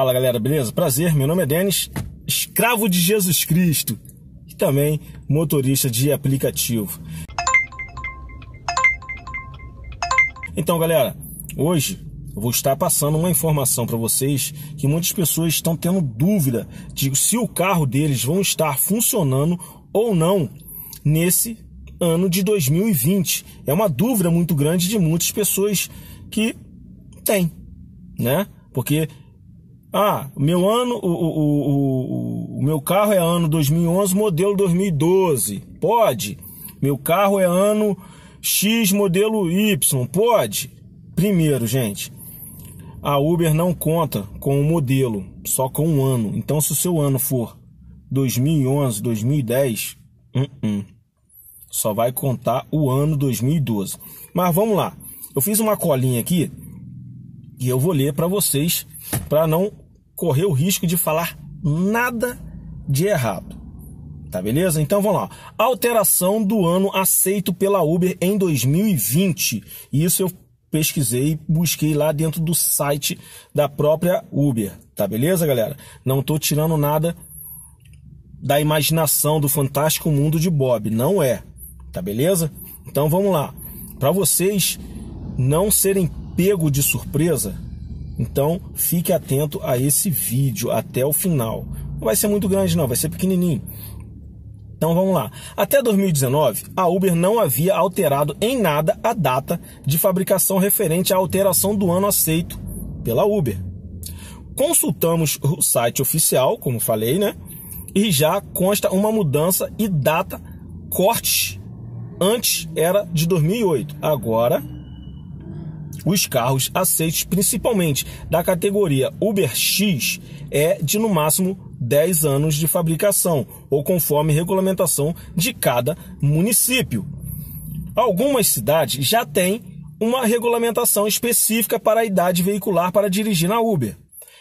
Fala galera, beleza? Prazer, meu nome é Denis, escravo de Jesus Cristo e também motorista de aplicativo. Então, galera, hoje eu vou estar passando uma informação para vocês que muitas pessoas estão tendo dúvida de se o carro deles vão estar funcionando ou não nesse ano de 2020. É uma dúvida muito grande de muitas pessoas que têm, né? Porque ah, meu ano, o, o, o, o meu carro é ano 2011, modelo 2012. Pode. Meu carro é ano X, modelo Y. Pode. Primeiro, gente, a Uber não conta com o modelo, só com o ano. Então, se o seu ano for 2011, 2010, uh -uh. só vai contar o ano 2012. Mas vamos lá. Eu fiz uma colinha aqui e eu vou ler para vocês para não correr o risco de falar nada de errado. Tá beleza? Então vamos lá. Alteração do ano aceito pela Uber em 2020. Isso eu pesquisei, busquei lá dentro do site da própria Uber. Tá beleza, galera? Não tô tirando nada da imaginação do fantástico mundo de Bob, não é. Tá beleza? Então vamos lá. Para vocês não serem pego de surpresa, então fique atento a esse vídeo até o final. Não vai ser muito grande, não, vai ser pequenininho. Então vamos lá. Até 2019, a Uber não havia alterado em nada a data de fabricação referente à alteração do ano aceito pela Uber. Consultamos o site oficial, como falei, né? E já consta uma mudança e data corte. Antes era de 2008, agora os carros aceitos principalmente da categoria Uber X é de no máximo 10 anos de fabricação, ou conforme regulamentação de cada município. Algumas cidades já têm uma regulamentação específica para a idade veicular para dirigir na Uber.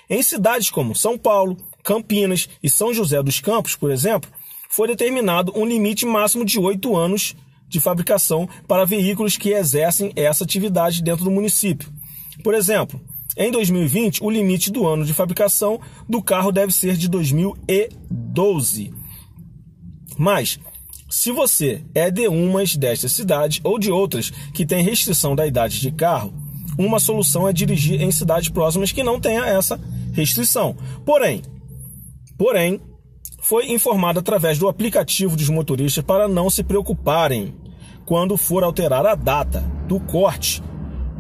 Em cidades como São Paulo, Campinas e São José dos Campos, por exemplo, foi determinado um limite máximo de 8 anos de fabricação para veículos que exercem essa atividade dentro do município. Por exemplo, em 2020, o limite do ano de fabricação do carro deve ser de 2012. Mas, se você é de umas destas cidades ou de outras que tem restrição da idade de carro, uma solução é dirigir em cidades próximas que não tenha essa restrição. Porém, porém, foi informado através do aplicativo dos motoristas para não se preocuparem quando for alterar a data do corte,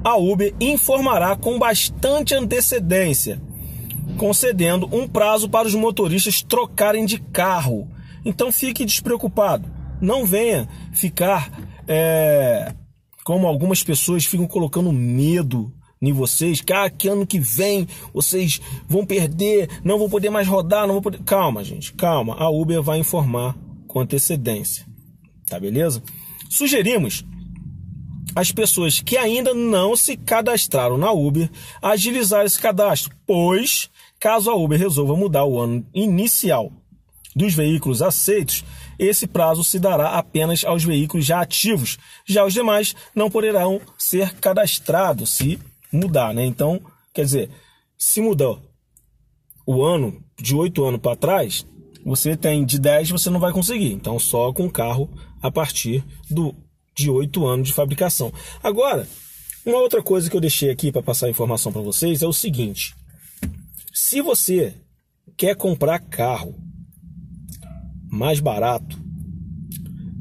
a Uber informará com bastante antecedência, concedendo um prazo para os motoristas trocarem de carro. Então fique despreocupado, não venha ficar é, como algumas pessoas ficam colocando medo em vocês, que, ah, que ano que vem vocês vão perder, não vão poder mais rodar, não vão poder. Calma, gente, calma. A Uber vai informar com antecedência. Tá beleza? Sugerimos às pessoas que ainda não se cadastraram na Uber agilizar esse cadastro, pois caso a Uber resolva mudar o ano inicial dos veículos aceitos, esse prazo se dará apenas aos veículos já ativos, já os demais não poderão ser cadastrados se mudar, né? Então, quer dizer, se mudar o ano de oito anos para trás, você tem de 10 você não vai conseguir. Então, só com carro a partir do, de 8 anos de fabricação. Agora, uma outra coisa que eu deixei aqui para passar a informação para vocês é o seguinte: se você quer comprar carro mais barato,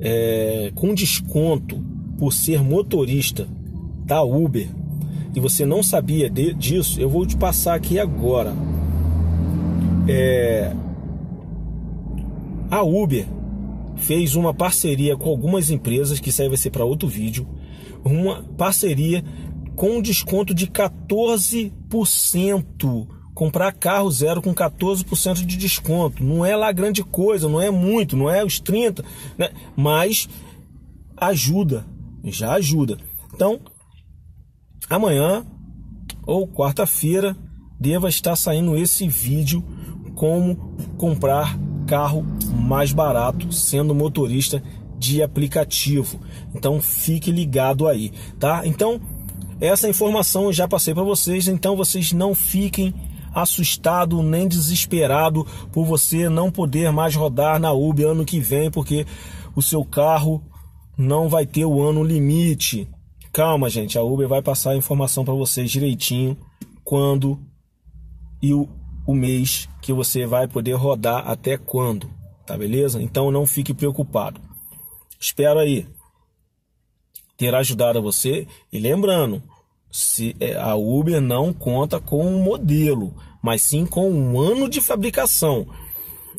é, com desconto por ser motorista da Uber, e você não sabia de, disso, eu vou te passar aqui agora. É, a Uber fez uma parceria com algumas empresas, que isso aí vai ser para outro vídeo, uma parceria com desconto de 14%. Comprar carro zero com 14% de desconto. Não é lá grande coisa, não é muito, não é os 30%, né? mas ajuda, já ajuda. Então, amanhã ou quarta-feira deva estar saindo esse vídeo como comprar carro mais barato sendo motorista de aplicativo. Então fique ligado aí, tá? Então essa informação eu já passei para vocês, então vocês não fiquem assustado nem desesperado por você não poder mais rodar na Uber ano que vem, porque o seu carro não vai ter o ano limite. Calma, gente, a Uber vai passar a informação para vocês direitinho quando e o o mês que você vai poder rodar até quando, tá beleza? Então não fique preocupado. Espero aí ter ajudado você e lembrando, se é, a Uber não conta com um modelo, mas sim com um ano de fabricação.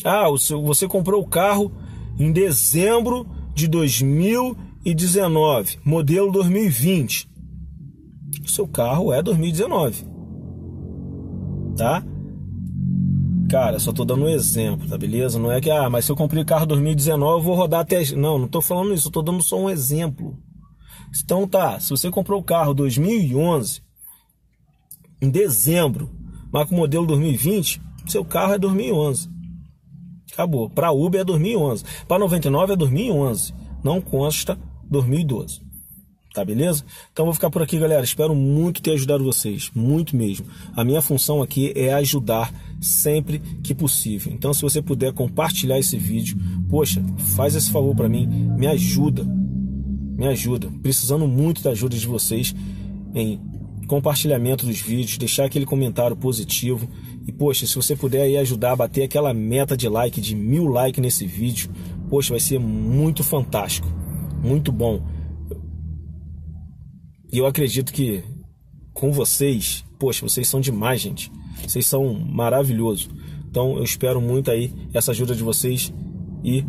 Ah, o seu, você comprou o carro em dezembro de 2019, modelo 2020. O seu carro é 2019. Tá? Cara, só tô dando um exemplo, tá beleza? Não é que, ah, mas se eu comprei o carro 2019, eu vou rodar até. Não, não tô falando isso, eu tô dando só um exemplo. Então tá, se você comprou o carro 2011, em dezembro, mas com o modelo 2020, seu carro é 2011. Acabou. Para Uber é 2011. Para 99 é 2011. Não consta 2012 tá beleza? Então vou ficar por aqui, galera. Espero muito ter ajudado vocês, muito mesmo. A minha função aqui é ajudar sempre que possível. Então se você puder compartilhar esse vídeo, poxa, faz esse favor para mim, me ajuda. Me ajuda. Precisando muito da ajuda de vocês em compartilhamento dos vídeos, deixar aquele comentário positivo. E poxa, se você puder aí ajudar a bater aquela meta de like, de mil like nesse vídeo, poxa, vai ser muito fantástico, muito bom. E eu acredito que com vocês, poxa, vocês são demais, gente. Vocês são maravilhoso. Então eu espero muito aí essa ajuda de vocês e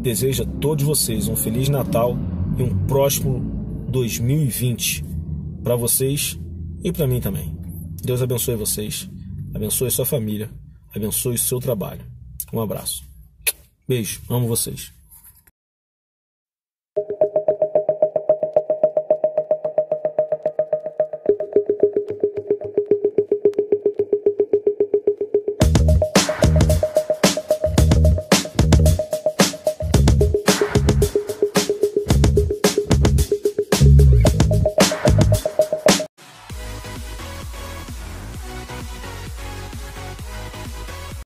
desejo a todos vocês um feliz Natal e um próximo 2020 para vocês e para mim também. Deus abençoe vocês, abençoe sua família, abençoe seu trabalho. Um abraço. Beijo, amo vocês.